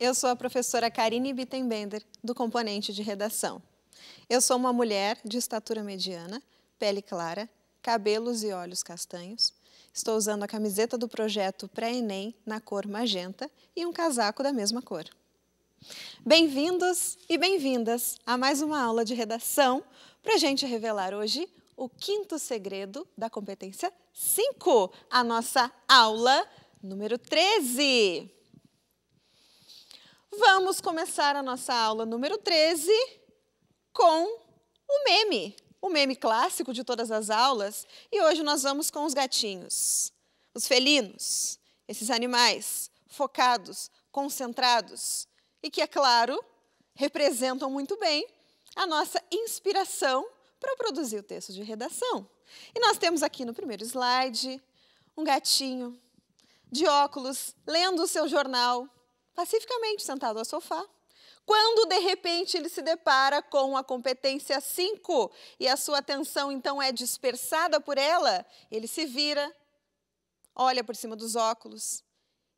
Eu sou a professora Karine Bittenbender, do componente de redação. Eu sou uma mulher de estatura mediana, pele clara, cabelos e olhos castanhos. Estou usando a camiseta do projeto Pré-ENEM na cor magenta e um casaco da mesma cor. Bem-vindos e bem-vindas a mais uma aula de redação para a gente revelar hoje o quinto segredo da competência 5, a nossa aula número 13. Vamos começar a nossa aula número 13 com o meme, o meme clássico de todas as aulas, e hoje nós vamos com os gatinhos, os felinos, esses animais focados, concentrados e que, é claro, representam muito bem a nossa inspiração para produzir o texto de redação. E nós temos aqui no primeiro slide um gatinho de óculos lendo o seu jornal pacificamente sentado ao sofá, quando de repente ele se depara com a competência 5 e a sua atenção então é dispersada por ela, ele se vira, olha por cima dos óculos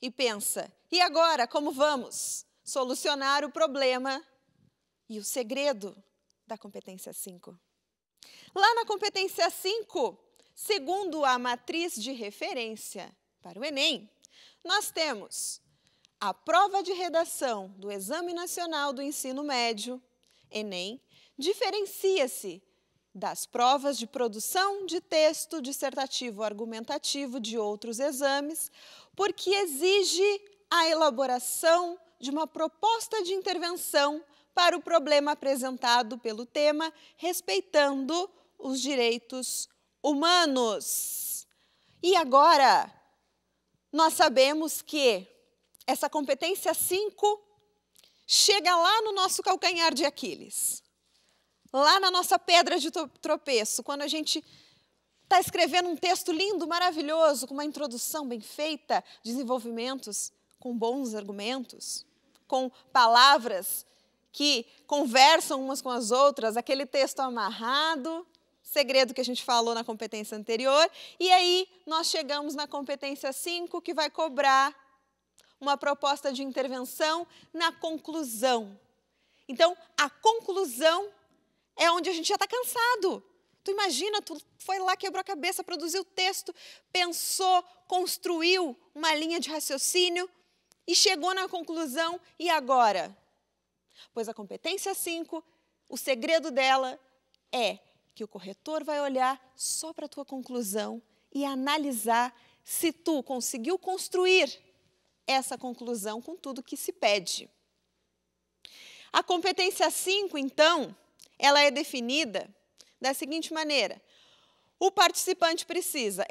e pensa: e agora como vamos solucionar o problema e o segredo da competência 5? Lá na competência 5, segundo a matriz de referência para o Enem, nós temos a prova de redação do Exame Nacional do Ensino Médio, Enem, diferencia-se das provas de produção de texto dissertativo argumentativo de outros exames, porque exige a elaboração de uma proposta de intervenção para o problema apresentado pelo tema, respeitando os direitos humanos. E agora, nós sabemos que essa competência 5 chega lá no nosso calcanhar de Aquiles, lá na nossa pedra de tropeço, quando a gente está escrevendo um texto lindo, maravilhoso, com uma introdução bem feita, desenvolvimentos com bons argumentos, com palavras que conversam umas com as outras, aquele texto amarrado, segredo que a gente falou na competência anterior, e aí nós chegamos na competência 5, que vai cobrar uma proposta de intervenção na conclusão. Então, a conclusão é onde a gente já está cansado. Tu imagina, tu foi lá, quebrou a cabeça, produziu texto, pensou, construiu uma linha de raciocínio e chegou na conclusão, e agora? Pois a competência 5, o segredo dela é que o corretor vai olhar só para a tua conclusão e analisar se tu conseguiu construir essa conclusão com tudo que se pede. A competência 5, então, ela é definida da seguinte maneira: o participante precisa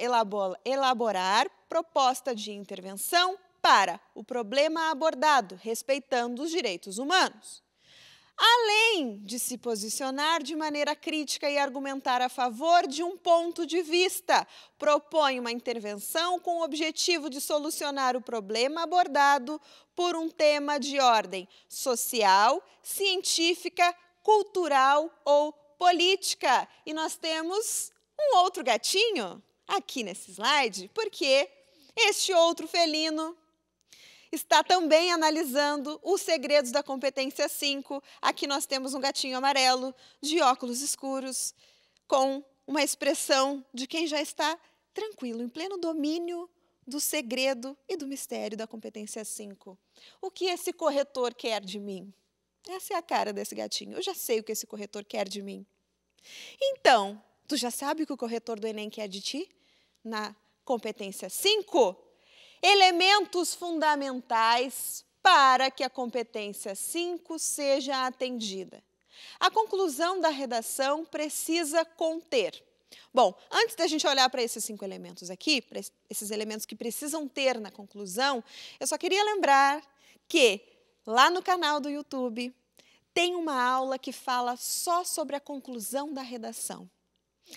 elaborar proposta de intervenção para o problema abordado, respeitando os direitos humanos além de se posicionar de maneira crítica e argumentar a favor de um ponto de vista, propõe uma intervenção com o objetivo de solucionar o problema abordado por um tema de ordem social, científica, cultural ou política. E nós temos um outro gatinho aqui nesse slide, porque este outro felino está também analisando os segredos da competência 5. Aqui nós temos um gatinho amarelo de óculos escuros com uma expressão de quem já está tranquilo, em pleno domínio do segredo e do mistério da competência 5. O que esse corretor quer de mim? Essa é a cara desse gatinho. Eu já sei o que esse corretor quer de mim. Então, tu já sabe o que o corretor do Enem quer de ti? Na competência 5? elementos fundamentais para que a competência 5 seja atendida. A conclusão da redação precisa conter. Bom, antes da gente olhar para esses cinco elementos aqui, para esses elementos que precisam ter na conclusão, eu só queria lembrar que lá no canal do YouTube tem uma aula que fala só sobre a conclusão da redação.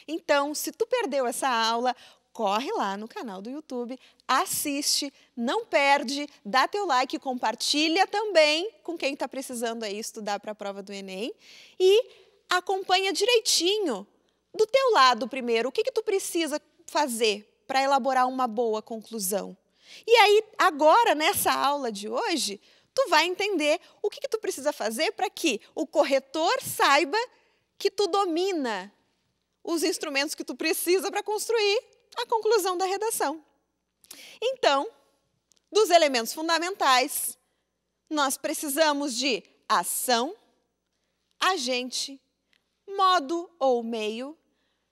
Então, se tu perdeu essa aula, corre lá no canal do YouTube, assiste, não perde, dá teu like, compartilha também com quem está precisando aí estudar para a prova do Enem e acompanha direitinho do teu lado primeiro, o que que tu precisa fazer para elaborar uma boa conclusão. E aí, agora, nessa aula de hoje, tu vai entender o que, que tu precisa fazer para que o corretor saiba que tu domina os instrumentos que tu precisa para construir a conclusão da redação. Então, dos elementos fundamentais, nós precisamos de ação, agente, modo ou meio,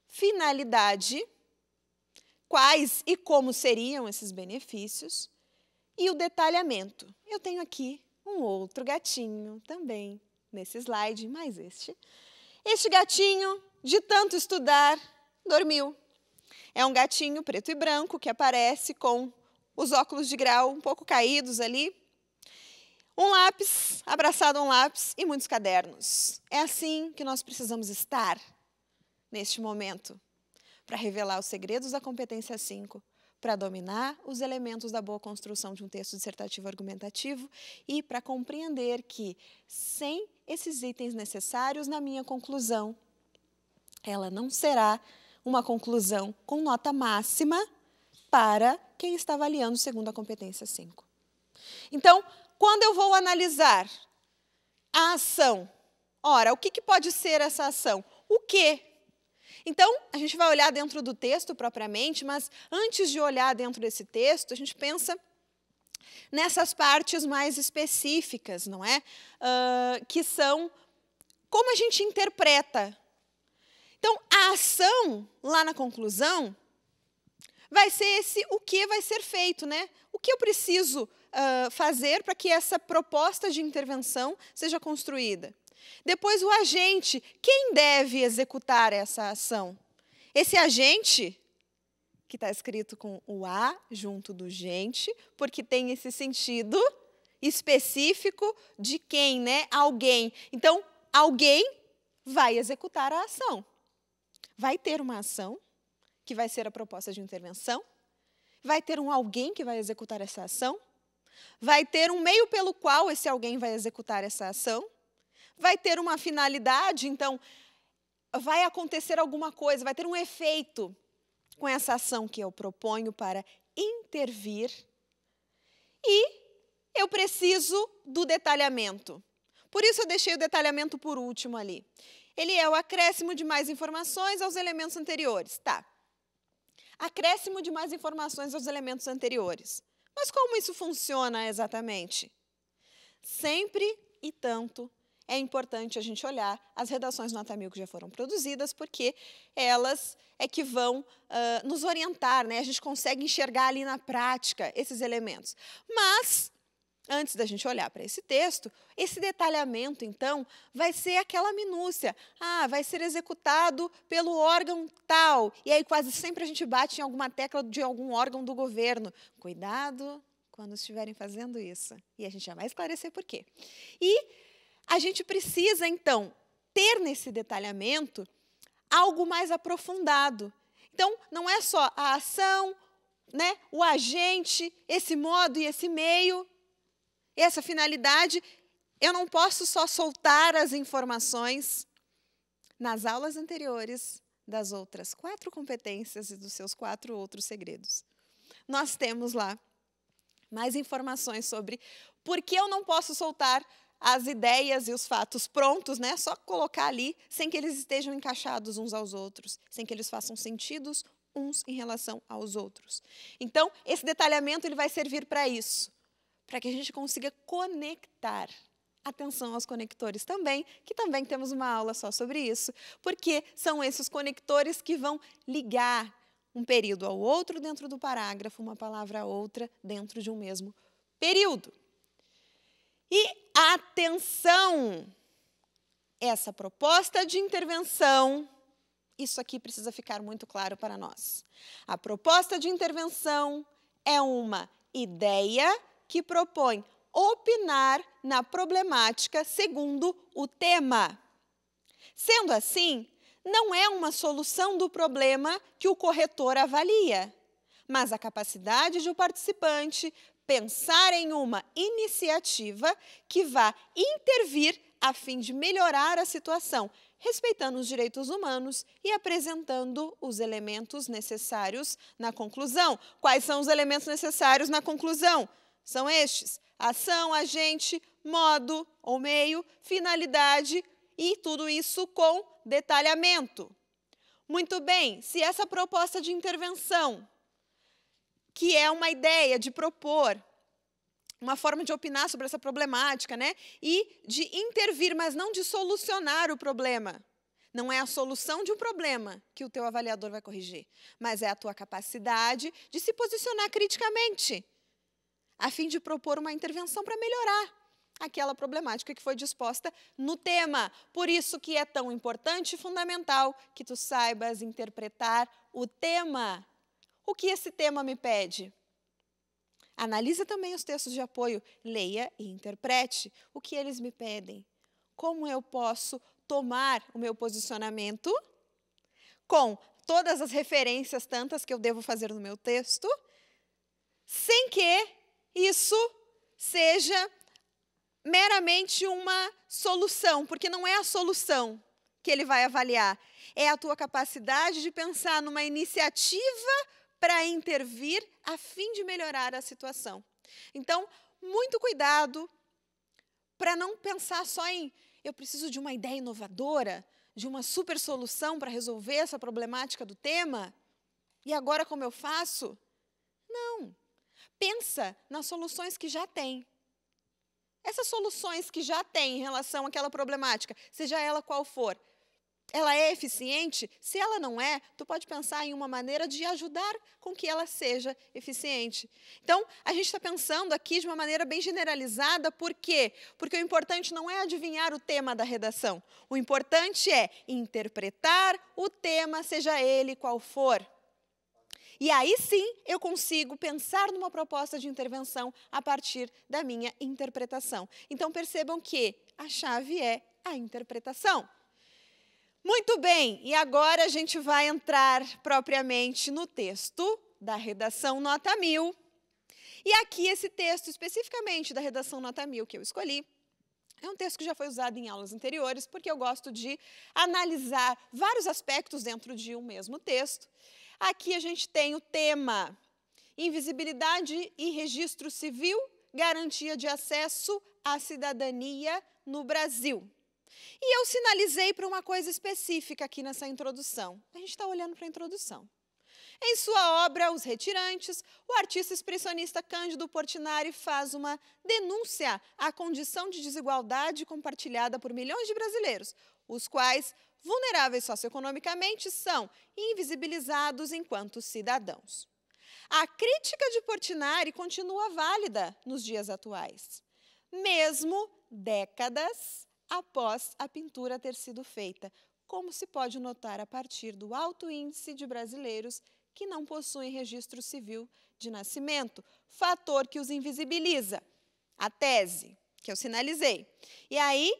finalidade, quais e como seriam esses benefícios e o detalhamento. Eu tenho aqui um outro gatinho também nesse slide, mais este. Este gatinho, de tanto estudar, dormiu. É um gatinho preto e branco que aparece com os óculos de grau um pouco caídos ali, um lápis, abraçado a um lápis e muitos cadernos. É assim que nós precisamos estar neste momento para revelar os segredos da competência 5, para dominar os elementos da boa construção de um texto dissertativo argumentativo e para compreender que sem esses itens necessários na minha conclusão, ela não será uma conclusão com nota máxima para quem está avaliando segundo a competência 5. Então, quando eu vou analisar a ação, ora, o que, que pode ser essa ação? O que então, a gente vai olhar dentro do texto propriamente, mas antes de olhar dentro desse texto, a gente pensa nessas partes mais específicas, não é? Uh, que são como a gente interpreta então, a ação, lá na conclusão, vai ser esse o que vai ser feito, né? O que eu preciso uh, fazer para que essa proposta de intervenção seja construída? Depois, o agente, quem deve executar essa ação? Esse agente, que está escrito com o A junto do gente, porque tem esse sentido específico de quem, né? Alguém. Então, alguém vai executar a ação. Vai ter uma ação, que vai ser a proposta de intervenção, vai ter um alguém que vai executar essa ação, vai ter um meio pelo qual esse alguém vai executar essa ação, vai ter uma finalidade, então vai acontecer alguma coisa, vai ter um efeito com essa ação que eu proponho para intervir. E eu preciso do detalhamento. Por isso eu deixei o detalhamento por último ali. Ele é o acréscimo de mais informações aos elementos anteriores. Tá. Acréscimo de mais informações aos elementos anteriores. Mas como isso funciona exatamente? Sempre e tanto é importante a gente olhar as redações nota mil que já foram produzidas, porque elas é que vão uh, nos orientar, né? A gente consegue enxergar ali na prática esses elementos. Mas Antes da gente olhar para esse texto, esse detalhamento, então, vai ser aquela minúcia. Ah, vai ser executado pelo órgão tal. E aí, quase sempre a gente bate em alguma tecla de algum órgão do governo. Cuidado quando estiverem fazendo isso. E a gente já vai esclarecer por quê. E a gente precisa, então, ter nesse detalhamento algo mais aprofundado. Então, não é só a ação, né, o agente, esse modo e esse meio, essa finalidade, eu não posso só soltar as informações nas aulas anteriores das outras quatro competências e dos seus quatro outros segredos. Nós temos lá mais informações sobre por que eu não posso soltar as ideias e os fatos prontos, né? Só colocar ali sem que eles estejam encaixados uns aos outros, sem que eles façam sentidos uns em relação aos outros. Então, esse detalhamento ele vai servir para isso, para que a gente consiga conectar. Atenção aos conectores também, que também temos uma aula só sobre isso, porque são esses conectores que vão ligar um período ao outro dentro do parágrafo, uma palavra a outra dentro de um mesmo período. E atenção! Essa proposta de intervenção isso aqui precisa ficar muito claro para nós. A proposta de intervenção é uma ideia que propõe opinar na problemática segundo o tema. Sendo assim, não é uma solução do problema que o corretor avalia, mas a capacidade de o um participante pensar em uma iniciativa que vá intervir a fim de melhorar a situação, respeitando os direitos humanos e apresentando os elementos necessários na conclusão. Quais são os elementos necessários na conclusão? São estes: ação, agente, modo ou meio, finalidade e tudo isso com detalhamento. Muito bem, se essa proposta de intervenção, que é uma ideia de propor uma forma de opinar sobre essa problemática, né? E de intervir, mas não de solucionar o problema. Não é a solução de um problema que o teu avaliador vai corrigir, mas é a tua capacidade de se posicionar criticamente a fim de propor uma intervenção para melhorar aquela problemática que foi disposta no tema. Por isso que é tão importante e fundamental que tu saibas interpretar o tema. O que esse tema me pede? Analise também os textos de apoio, leia e interprete o que eles me pedem. Como eu posso tomar o meu posicionamento com todas as referências tantas que eu devo fazer no meu texto, sem que isso seja meramente uma solução, porque não é a solução que ele vai avaliar, é a tua capacidade de pensar numa iniciativa para intervir a fim de melhorar a situação. Então, muito cuidado para não pensar só em eu preciso de uma ideia inovadora, de uma super solução para resolver essa problemática do tema, e agora como eu faço? Não. Pensa nas soluções que já tem. Essas soluções que já tem em relação àquela problemática, seja ela qual for, ela é eficiente? Se ela não é, tu pode pensar em uma maneira de ajudar com que ela seja eficiente. Então, a gente está pensando aqui de uma maneira bem generalizada, por quê? Porque o importante não é adivinhar o tema da redação. O importante é interpretar o tema, seja ele qual for. E aí sim eu consigo pensar numa proposta de intervenção a partir da minha interpretação. Então percebam que a chave é a interpretação. Muito bem, e agora a gente vai entrar propriamente no texto da redação Nota 1000. E aqui esse texto, especificamente da redação Nota 1000 que eu escolhi, é um texto que já foi usado em aulas anteriores, porque eu gosto de analisar vários aspectos dentro de um mesmo texto Aqui a gente tem o tema invisibilidade e registro civil, garantia de acesso à cidadania no Brasil. E eu sinalizei para uma coisa específica aqui nessa introdução. A gente está olhando para a introdução. Em sua obra Os Retirantes, o artista expressionista Cândido Portinari faz uma denúncia à condição de desigualdade compartilhada por milhões de brasileiros, os quais vulneráveis socioeconomicamente são invisibilizados enquanto cidadãos. A crítica de Portinari continua válida nos dias atuais, mesmo décadas após a pintura ter sido feita, como se pode notar a partir do alto índice de brasileiros que não possuem registro civil de nascimento, fator que os invisibiliza. A tese que eu sinalizei. E aí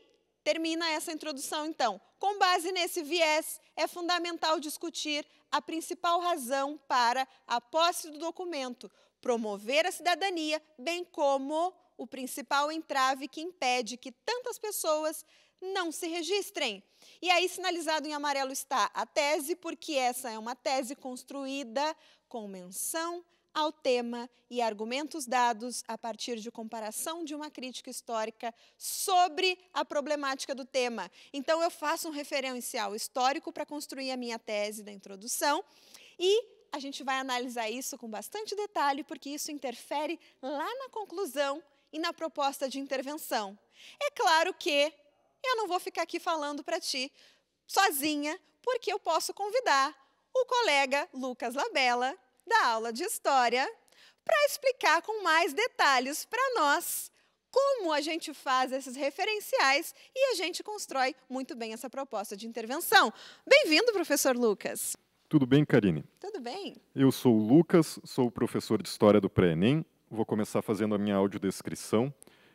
Termina essa introdução, então. Com base nesse viés, é fundamental discutir a principal razão para a posse do documento, promover a cidadania, bem como o principal entrave que impede que tantas pessoas não se registrem. E aí, sinalizado em amarelo está a tese, porque essa é uma tese construída com menção ao tema e argumentos dados a partir de comparação de uma crítica histórica sobre a problemática do tema. Então, eu faço um referencial histórico para construir a minha tese da introdução e a gente vai analisar isso com bastante detalhe, porque isso interfere lá na conclusão e na proposta de intervenção. É claro que eu não vou ficar aqui falando para ti sozinha, porque eu posso convidar o colega Lucas Labella, da aula de História para explicar com mais detalhes para nós como a gente faz esses referenciais e a gente constrói muito bem essa proposta de intervenção. Bem-vindo, professor Lucas. Tudo bem, Karine? Tudo bem. Eu sou o Lucas, sou professor de História do Pré-ENEM. Vou começar fazendo a minha audiodescrição.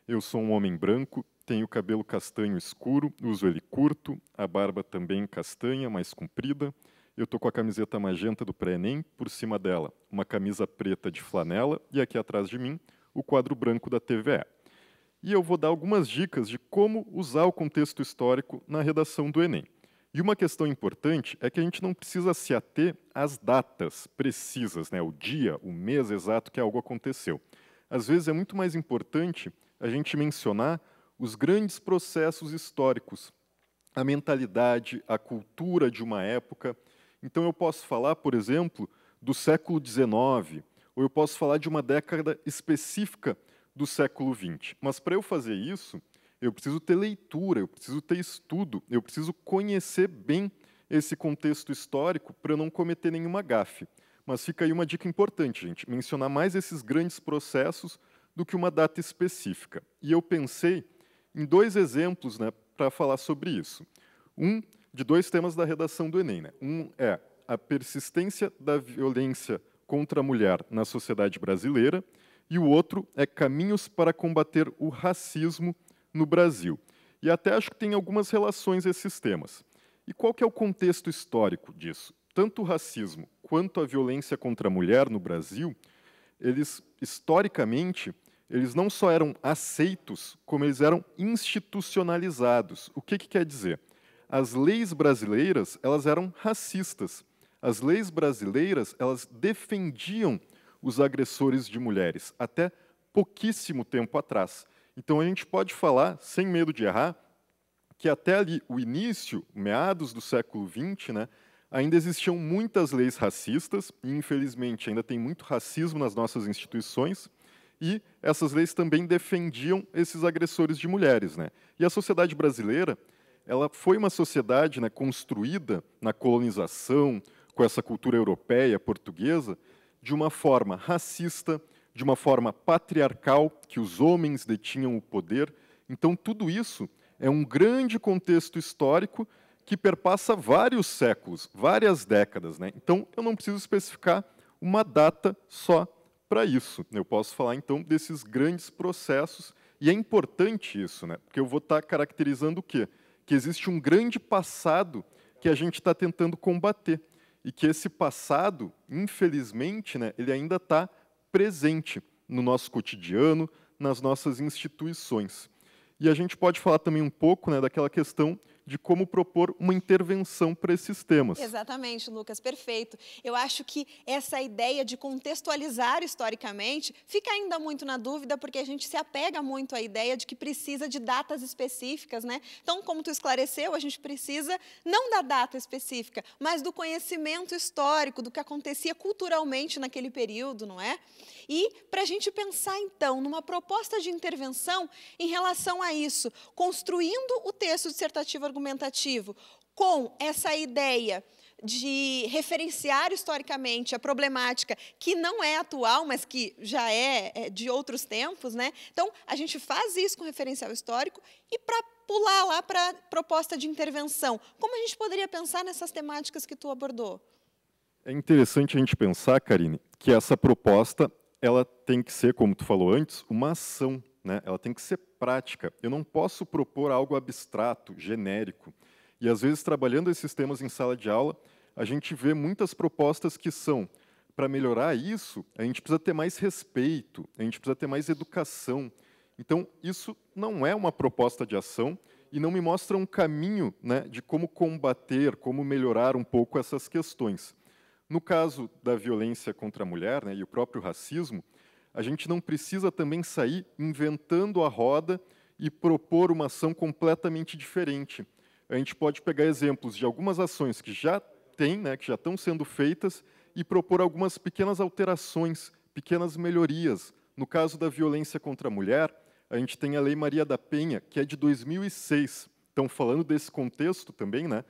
Eu sou um homem branco, tenho cabelo castanho escuro, uso ele curto, a barba também castanha, mais comprida. Eu estou com a camiseta magenta do pré-ENEM, por cima dela uma camisa preta de flanela e aqui atrás de mim o quadro branco da TVE. E eu vou dar algumas dicas de como usar o contexto histórico na redação do Enem. E uma questão importante é que a gente não precisa se ater às datas precisas, né? o dia, o mês exato que algo aconteceu. Às vezes é muito mais importante a gente mencionar os grandes processos históricos, a mentalidade, a cultura de uma época, então eu posso falar, por exemplo, do século XIX, ou eu posso falar de uma década específica do século XX. Mas para eu fazer isso, eu preciso ter leitura, eu preciso ter estudo, eu preciso conhecer bem esse contexto histórico para eu não cometer nenhuma gafe. Mas fica aí uma dica importante, gente: mencionar mais esses grandes processos do que uma data específica. E eu pensei em dois exemplos né, para falar sobre isso. Um de dois temas da redação do Enem. Né? Um é a persistência da violência contra a mulher na sociedade brasileira, e o outro é caminhos para combater o racismo no Brasil. E até acho que tem algumas relações esses temas. E qual que é o contexto histórico disso? Tanto o racismo quanto a violência contra a mulher no Brasil, eles historicamente, eles não só eram aceitos, como eles eram institucionalizados. O que, que quer dizer? as leis brasileiras elas eram racistas. As leis brasileiras elas defendiam os agressores de mulheres até pouquíssimo tempo atrás. Então a gente pode falar, sem medo de errar, que até ali o início, meados do século XX, né, ainda existiam muitas leis racistas e infelizmente ainda tem muito racismo nas nossas instituições e essas leis também defendiam esses agressores de mulheres, né? E a sociedade brasileira ela foi uma sociedade né, construída na colonização, com essa cultura europeia, portuguesa, de uma forma racista, de uma forma patriarcal, que os homens detinham o poder. Então, tudo isso é um grande contexto histórico que perpassa vários séculos, várias décadas. Né? Então, eu não preciso especificar uma data só para isso. Eu posso falar, então, desses grandes processos, e é importante isso, né? porque eu vou estar tá caracterizando o quê? que existe um grande passado que a gente está tentando combater e que esse passado, infelizmente, né, ele ainda está presente no nosso cotidiano, nas nossas instituições. E a gente pode falar também um pouco né, daquela questão de como propor uma intervenção para esses temas. Exatamente, Lucas, perfeito. Eu acho que essa ideia de contextualizar historicamente fica ainda muito na dúvida, porque a gente se apega muito à ideia de que precisa de datas específicas, né? Então, como tu esclareceu, a gente precisa não da data específica, mas do conhecimento histórico, do que acontecia culturalmente naquele período, não é? E para a gente pensar então numa proposta de intervenção em relação a isso, construindo o texto dissertativo argumentativo com essa ideia de referenciar historicamente a problemática que não é atual, mas que já é, é de outros tempos, né? Então, a gente faz isso com referencial histórico e para pular lá para proposta de intervenção, como a gente poderia pensar nessas temáticas que tu abordou? É interessante a gente pensar, Karine, que essa proposta ela tem que ser, como tu falou antes, uma ação, né? ela tem que ser prática. Eu não posso propor algo abstrato, genérico. E às vezes, trabalhando esses temas em sala de aula, a gente vê muitas propostas que são para melhorar isso, a gente precisa ter mais respeito, a gente precisa ter mais educação. Então, isso não é uma proposta de ação e não me mostra um caminho né, de como combater, como melhorar um pouco essas questões. No caso da violência contra a mulher né, e o próprio racismo, a gente não precisa também sair inventando a roda e propor uma ação completamente diferente. A gente pode pegar exemplos de algumas ações que já tem, né, que já estão sendo feitas, e propor algumas pequenas alterações, pequenas melhorias. No caso da violência contra a mulher, a gente tem a Lei Maria da Penha, que é de 2006. Então, falando desse contexto também, né,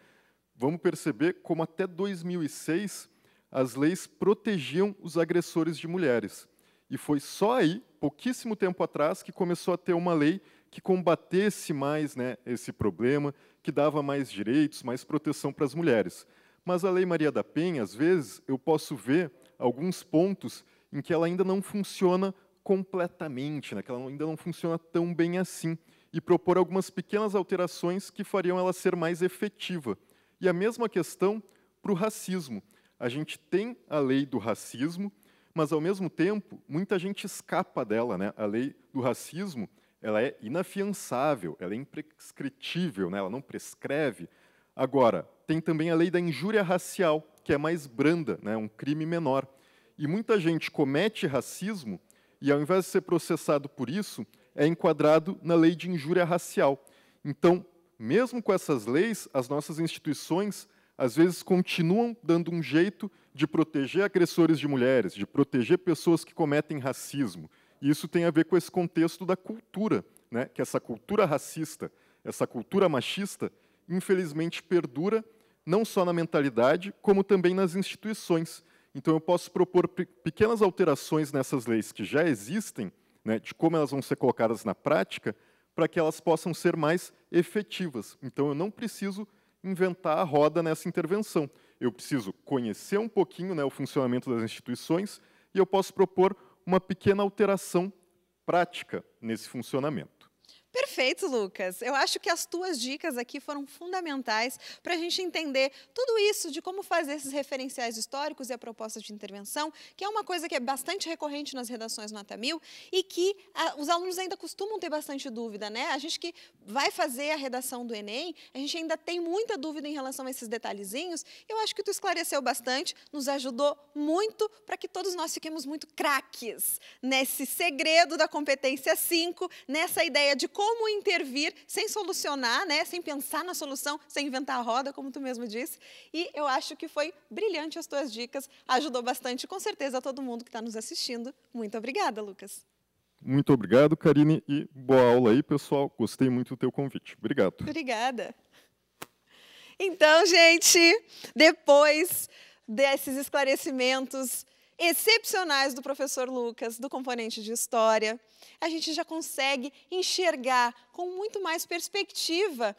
vamos perceber como até 2006 as leis protegiam os agressores de mulheres. E foi só aí, pouquíssimo tempo atrás, que começou a ter uma lei que combatesse mais né, esse problema, que dava mais direitos, mais proteção para as mulheres. Mas a Lei Maria da Penha, às vezes, eu posso ver alguns pontos em que ela ainda não funciona completamente, né, que ela ainda não funciona tão bem assim, e propor algumas pequenas alterações que fariam ela ser mais efetiva. E a mesma questão para o racismo a gente tem a lei do racismo, mas ao mesmo tempo muita gente escapa dela, né? A lei do racismo ela é inafiançável, ela é imprescritível, né? ela não prescreve. Agora, tem também a lei da injúria racial, que é mais branda, né? um crime menor. E muita gente comete racismo e, ao invés de ser processado por isso, é enquadrado na lei de injúria racial. Então, mesmo com essas leis, as nossas instituições às vezes continuam dando um jeito de proteger agressores de mulheres, de proteger pessoas que cometem racismo. E isso tem a ver com esse contexto da cultura, né? que essa cultura racista, essa cultura machista, infelizmente perdura não só na mentalidade, como também nas instituições. Então, eu posso propor pequenas alterações nessas leis que já existem, né, de como elas vão ser colocadas na prática, para que elas possam ser mais efetivas. Então, eu não preciso inventar a roda nessa intervenção. Eu preciso conhecer um pouquinho né, o funcionamento das instituições e eu posso propor uma pequena alteração prática nesse funcionamento. Perfeito, Lucas. Eu acho que as tuas dicas aqui foram fundamentais para a gente entender tudo isso de como fazer esses referenciais históricos e a proposta de intervenção, que é uma coisa que é bastante recorrente nas redações Nota 1000 e que a, ah, os alunos ainda costumam ter bastante dúvida, né? A gente que vai fazer a redação do Enem, a gente ainda tem muita dúvida em relação a esses detalhezinhos. Eu acho que tu esclareceu bastante, nos ajudou muito para que todos nós fiquemos muito craques nesse segredo da competência 5, nessa ideia de como como intervir sem solucionar, né? Sem pensar na solução, sem inventar a roda, como tu mesmo disse. E eu acho que foi brilhante as tuas dicas, ajudou bastante, com certeza, a todo mundo que está nos assistindo. Muito obrigada, Lucas. Muito obrigado, Karine, e boa aula aí, pessoal. Gostei muito do teu convite. Obrigado. Obrigada. Então, gente, depois desses esclarecimentos excepcionais do professor Lucas, do componente de história, a gente já consegue enxergar com muito mais perspectiva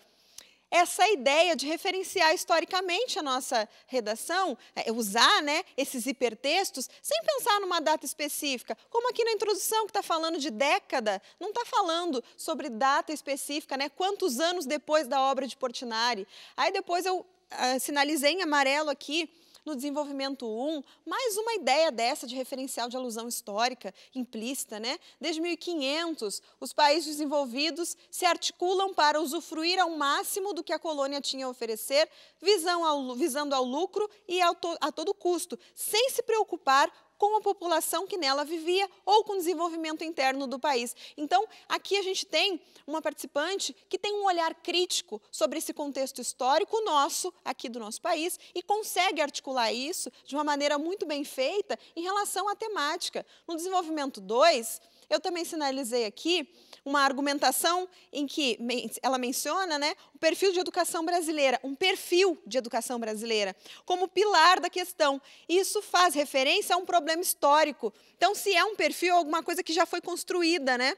essa ideia de referenciar historicamente a nossa redação, é, usar né, esses hipertextos, sem pensar numa data específica, como aqui na introdução que está falando de década, não está falando sobre data específica, né, quantos anos depois da obra de Portinari. Aí depois eu ah, sinalizei em amarelo aqui no desenvolvimento 1, mais uma ideia dessa de referencial de alusão histórica implícita, né? Desde 1500, os países desenvolvidos se articulam para usufruir ao máximo do que a colônia tinha a oferecer, visando ao, visando ao lucro e ao to, a todo custo, sem se preocupar com a população que nela vivia ou com o desenvolvimento interno do país. Então, aqui a gente tem uma participante que tem um olhar crítico sobre esse contexto histórico nosso, aqui do nosso país, e consegue articular isso de uma maneira muito bem feita em relação à temática. No desenvolvimento 2, eu também sinalizei aqui uma argumentação em que ela menciona né, o perfil de educação brasileira, um perfil de educação brasileira, como pilar da questão. Isso faz referência a um problema histórico. Então, se é um perfil, é alguma coisa que já foi construída, né?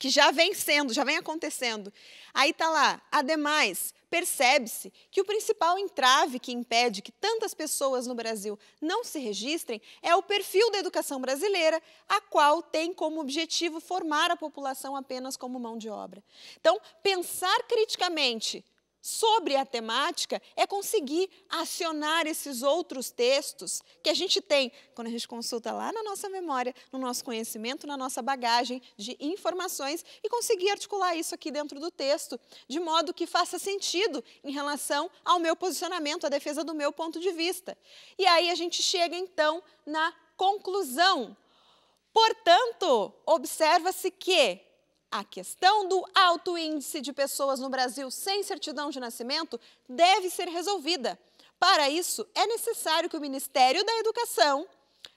que já vem sendo, já vem acontecendo. Aí está lá, ademais, percebe-se que o principal entrave que impede que tantas pessoas no Brasil não se registrem é o perfil da educação brasileira, a qual tem como objetivo formar a população apenas como mão de obra. Então, pensar criticamente sobre a temática é conseguir acionar esses outros textos que a gente tem quando a gente consulta lá na nossa memória, no nosso conhecimento, na nossa bagagem de informações e conseguir articular isso aqui dentro do texto de modo que faça sentido em relação ao meu posicionamento, à defesa do meu ponto de vista. E aí a gente chega então na conclusão. Portanto, observa-se que a questão do alto índice de pessoas no Brasil sem certidão de nascimento deve ser resolvida. Para isso, é necessário que o Ministério da Educação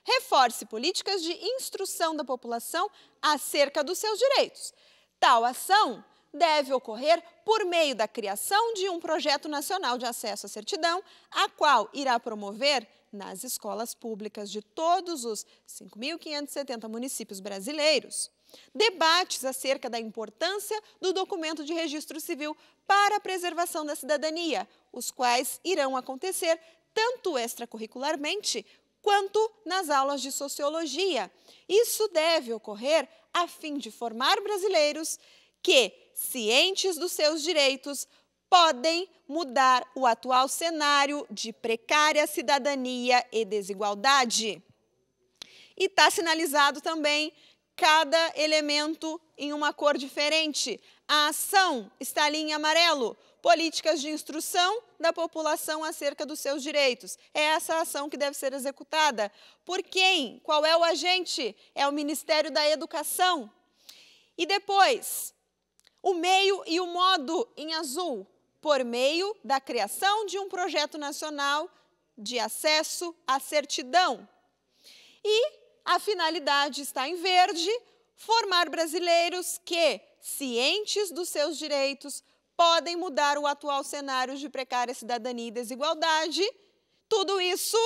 reforce políticas de instrução da população acerca dos seus direitos. Tal ação deve ocorrer por meio da criação de um projeto nacional de acesso à certidão, a qual irá promover nas escolas públicas de todos os 5.570 municípios brasileiros debates acerca da importância do documento de registro civil para a preservação da cidadania, os quais irão acontecer tanto extracurricularmente quanto nas aulas de sociologia. Isso deve ocorrer a fim de formar brasileiros que, cientes dos seus direitos, podem mudar o atual cenário de precária cidadania e desigualdade. E está sinalizado também cada elemento em uma cor diferente. A ação está ali em amarelo. Políticas de instrução da população acerca dos seus direitos. É essa ação que deve ser executada. Por quem? Qual é o agente? É o Ministério da Educação. E depois, o meio e o modo em azul, por meio da criação de um projeto nacional de acesso à certidão. E a finalidade está em verde: formar brasileiros que, cientes dos seus direitos, podem mudar o atual cenário de precária cidadania e desigualdade. Tudo isso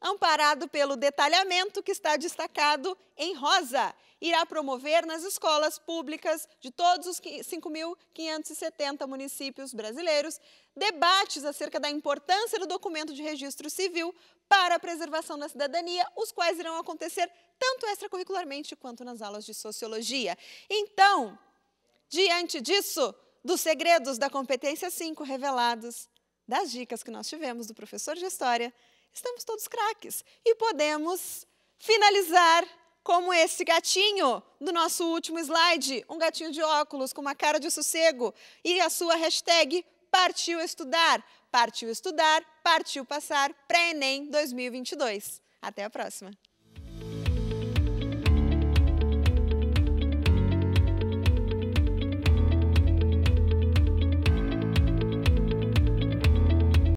amparado pelo detalhamento que está destacado em rosa irá promover nas escolas públicas de todos os 5.570 municípios brasileiros debates acerca da importância do documento de registro civil para a preservação da cidadania, os quais irão acontecer tanto extracurricularmente quanto nas aulas de sociologia. Então, diante disso, dos segredos da competência 5 revelados, das dicas que nós tivemos do professor de história, estamos todos craques e podemos finalizar como esse gatinho do nosso último slide, um gatinho de óculos com uma cara de sossego e a sua hashtag partiu estudar, partiu estudar, partiu passar pré-ENEM 2022. Até a próxima.